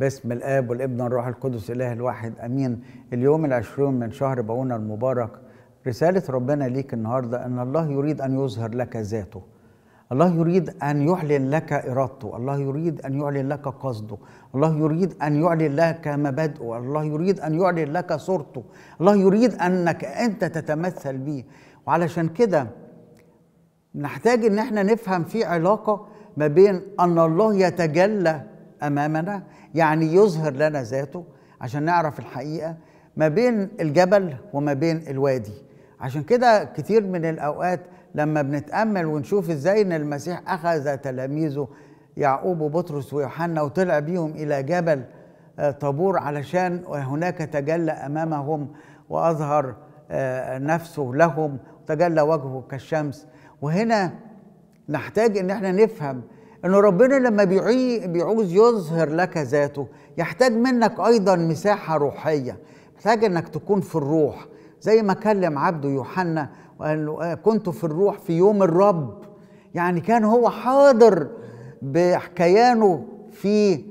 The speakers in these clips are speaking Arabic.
باسم الاب والابن والروح القدس الاله الواحد امين اليوم العشرون من شهر باونا المبارك رساله ربنا ليك النهارده ان الله يريد ان يظهر لك ذاته الله يريد ان يعلن لك ارادته الله يريد ان يعلن لك قصده الله يريد ان يعلن لك مبادئه الله يريد ان يعلن لك صورته الله يريد انك انت تتمثل بيه وعلشان كده نحتاج ان احنا نفهم في علاقه ما بين ان الله يتجلى امامنا يعني يظهر لنا ذاته عشان نعرف الحقيقه ما بين الجبل وما بين الوادي عشان كده كتير من الاوقات لما بنتامل ونشوف ازاي ان المسيح اخذ تلاميذه يعقوب وبطرس ويوحنا وطلع بيهم الى جبل آه، طابور علشان هناك تجلى امامهم واظهر آه، نفسه لهم تجلى وجهه كالشمس وهنا نحتاج ان احنا نفهم انه ربنا لما بيعوز يظهر لك ذاته يحتاج منك ايضا مساحه روحيه محتاج انك تكون في الروح زي ما كلم عبده يوحنا وقال آه، كنت في الروح في يوم الرب يعني كان هو حاضر بكيانه في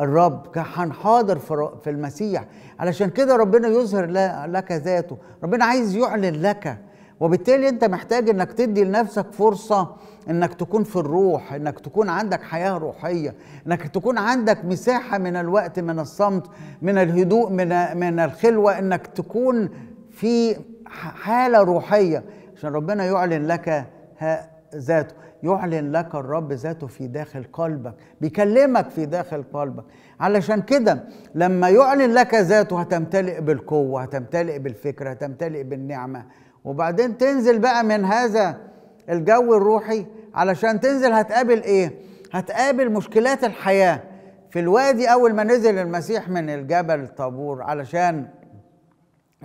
الرب كان حاضر في المسيح علشان كده ربنا يظهر لك ذاته ربنا عايز يعلن لك وبالتالي انت محتاج انك تدي لنفسك فرصه انك تكون في الروح انك تكون عندك حياه روحيه انك تكون عندك مساحه من الوقت من الصمت من الهدوء من من الخلوه انك تكون في حاله روحيه عشان ربنا يعلن لك ذاته يعلن لك الرب ذاته في داخل قلبك بيكلمك في داخل قلبك علشان كده لما يعلن لك ذاته هتمتلئ بالقوه هتمتلئ بالفكره هتمتلئ بالنعمه وبعدين تنزل بقى من هذا الجو الروحي علشان تنزل هتقابل ايه هتقابل مشكلات الحياه في الوادي اول ما نزل المسيح من الجبل طابور علشان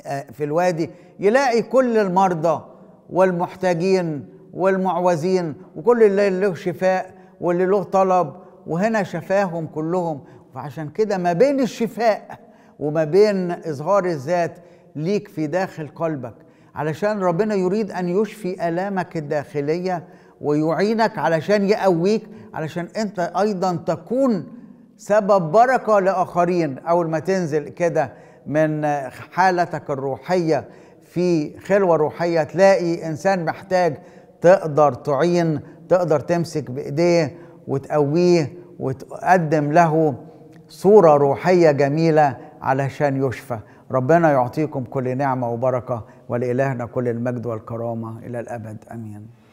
آه، في الوادي يلاقي كل المرضى والمحتاجين والمعوزين وكل اللي له شفاء واللي له طلب وهنا شفاهم كلهم فعشان كده ما بين الشفاء وما بين اظهار الذات ليك في داخل قلبك علشان ربنا يريد ان يشفي الامك الداخليه ويعينك علشان يقويك علشان انت ايضا تكون سبب بركه لاخرين اول ما تنزل كده من حالتك الروحيه في خلوه روحيه تلاقي انسان محتاج تقدر تعين تقدر تمسك بايديه وتقويه وتقدم له صوره روحيه جميله علشان يشفى ربنا يعطيكم كل نعمه وبركه ولالهنا كل المجد والكرامه الى الابد امين